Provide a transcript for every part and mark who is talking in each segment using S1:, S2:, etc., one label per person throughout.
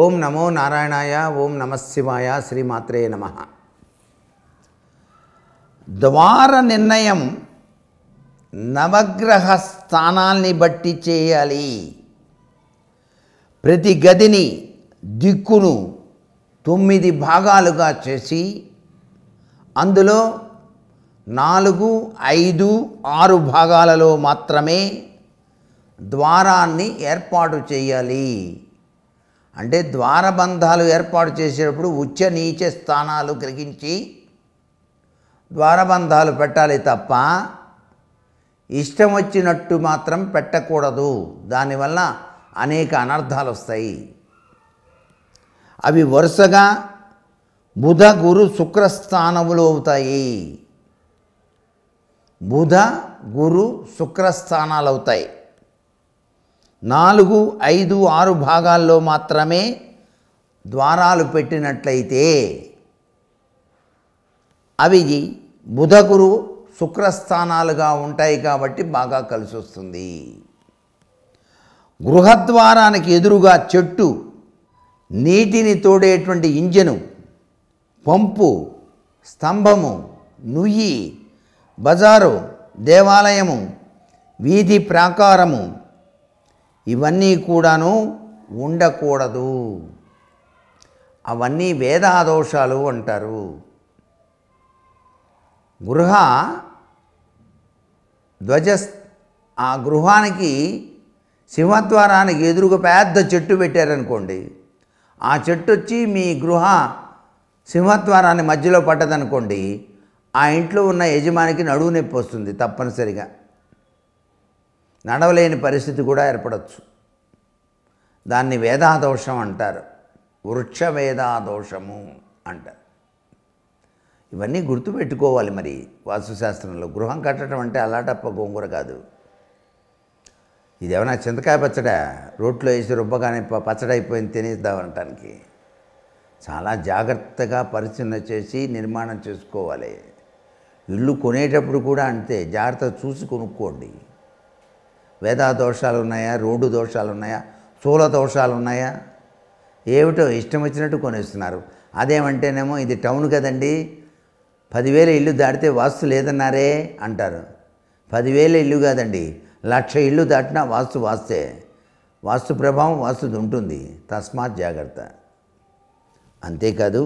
S1: ఓం నమో నారాయణాయ ఓం నమశివాయ శ్రీమాత్రే నమ ద్వార నిర్ణయం నవగ్రహ స్థానాల్ని బట్టి చేయాలి ప్రతి గదిని దిక్కును తొమ్మిది భాగాలుగా చేసి అందులో నాలుగు ఐదు ఆరు భాగాలలో మాత్రమే ద్వారాన్ని ఏర్పాటు చేయాలి అంటే ద్వారబంధాలు ఏర్పాటు చేసేటప్పుడు ఉచ్చ నీచ స్థానాలు గ్రహించి ద్వారబంధాలు పెట్టాలి తప్ప ఇష్టం వచ్చినట్టు మాత్రం పెట్టకూడదు దానివల్ల అనేక అనర్థాలు వస్తాయి అవి వరుసగా బుధ గురు శుక్రస్థానములు అవుతాయి బుధ గురు శుక్రస్థానాలు అవుతాయి నాలుగు ఐదు ఆరు భాగాల్లో మాత్రమే ద్వారాలు పెట్టినట్లయితే అవి బుధగురు శుక్రస్థానాలుగా ఉంటాయి కాబట్టి బాగా కలిసి వస్తుంది గృహద్వారానికి ఎదురుగా చెట్టు నీటిని తోడేటువంటి ఇంజను పంపు స్తంభము నుయ్యి బజారు దేవాలయము వీధి ప్రాకారము ఇవన్నీ కూడాను ఉండకూడదు అవన్నీ వేదాదోషాలు అంటారు గృహ ధ్వజ ఆ గృహానికి సింహద్వారానికి ఎదురుగా పెద్ద చెట్టు పెట్టారనుకోండి ఆ చెట్టు వచ్చి మీ గృహ సింహద్వారాన్ని మధ్యలో పడ్డదనుకోండి ఆ ఇంట్లో ఉన్న యజమానికి నడువు నొప్పి వస్తుంది తప్పనిసరిగా నడవలేని పరిస్థితి కూడా ఏర్పడవచ్చు దాన్ని వేదాదోషం అంటారు వృక్ష వేదాదోషము అంటారు ఇవన్నీ గుర్తుపెట్టుకోవాలి మరి వాస్తుశాస్త్రంలో గృహం కట్టడం అంటే అలాటప్ప గోంగూర కాదు ఇదేమన్నా చింతకాయ పచ్చడా రోట్లో వేసి రుబ్బగానే పచ్చడైపోయింది అనటానికి చాలా జాగ్రత్తగా పరిశీలన చేసి నిర్మాణం చేసుకోవాలి ఇల్లు కొనేటప్పుడు కూడా అంతే జాగ్రత్త చూసి కొనుక్కోండి వేదా దోషాలు ఉన్నాయా రోడ్డు దోషాలు ఉన్నాయా స్థూల దోషాలు ఉన్నాయా ఏమిటో ఇష్టం వచ్చినట్టు కొనేస్తున్నారు అదేమంటేనేమో ఇది టౌన్ కదండి పదివేల ఇల్లు దాటితే వాస్తు లేదన్నారే అంటారు పదివేల ఇల్లు కాదండి లక్ష ఇల్లు దాటినా వాస్తు వాస్తే వాస్తు ప్రభావం వాస్తుది ఉంటుంది తస్మాత్ జాగ్రత్త అంతేకాదు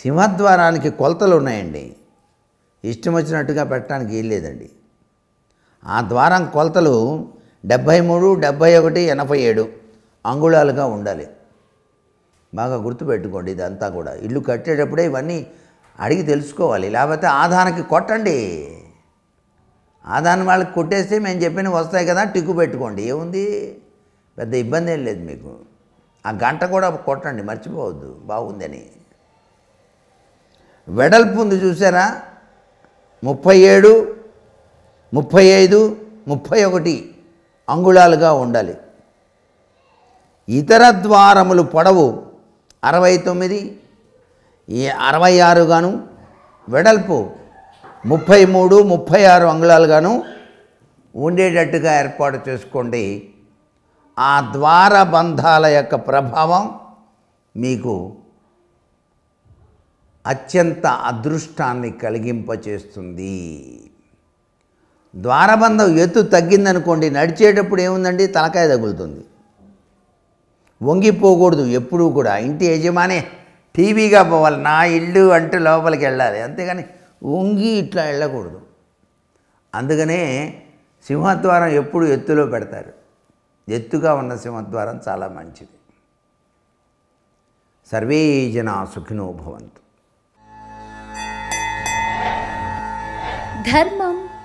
S1: సింహద్వారానికి కొలతలు ఉన్నాయండి ఇష్టం వచ్చినట్టుగా పెట్టడానికి లేదండి ఆ ద్వారం కొలతలు డెబ్భై మూడు డెబ్భై ఒకటి ఎనభై ఏడు అంగుళాలుగా ఉండాలి బాగా గుర్తుపెట్టుకోండి ఇదంతా కూడా ఇల్లు కట్టేటప్పుడే ఇవన్నీ అడిగి తెలుసుకోవాలి లేకపోతే ఆధానికి కొట్టండి ఆదాని వాళ్ళకి కొట్టేస్తే మేము చెప్పిన వస్తాయి కదా టిక్కు పెట్టుకోండి ఏముంది పెద్ద ఇబ్బంది ఏం లేదు మీకు ఆ గంట కూడా కొట్టండి మర్చిపోవద్దు బాగుందని వెడల్పు ఉంది చూసారా ముప్పై ఏడు ముప్పై ఐదు ముప్పై ఒకటి అంగుళాలుగా ఉండాలి ఇతర ద్వారములు పొడవు అరవై తొమ్మిది అరవై ఆరుగాను వెడల్పు ముప్పై మూడు ముప్పై ఆరు అంగుళాలుగాను ఉండేటట్టుగా ఏర్పాటు చేసుకోండి ఆ ద్వార బంధాల యొక్క ప్రభావం మీకు అత్యంత అదృష్టాన్ని కలిగింపచేస్తుంది ద్వారబంధం ఎత్తు తగ్గిందనుకోండి నడిచేటప్పుడు ఏముందండి తలకాయ తగులుతుంది వంగిపోకూడదు ఎప్పుడూ కూడా ఇంటి యజమానే టీవీగా పోవాలి నా ఇల్లు అంటే లోపలికి వెళ్ళాలి అంతేగాని వంగి ఇట్లా వెళ్ళకూడదు అందుకనే సింహద్వారం ఎప్పుడు ఎత్తులో పెడతారు ఎత్తుగా ఉన్న సింహద్వారం చాలా మంచిది సర్వే జనా సుఖినో భవంతు ధర్మం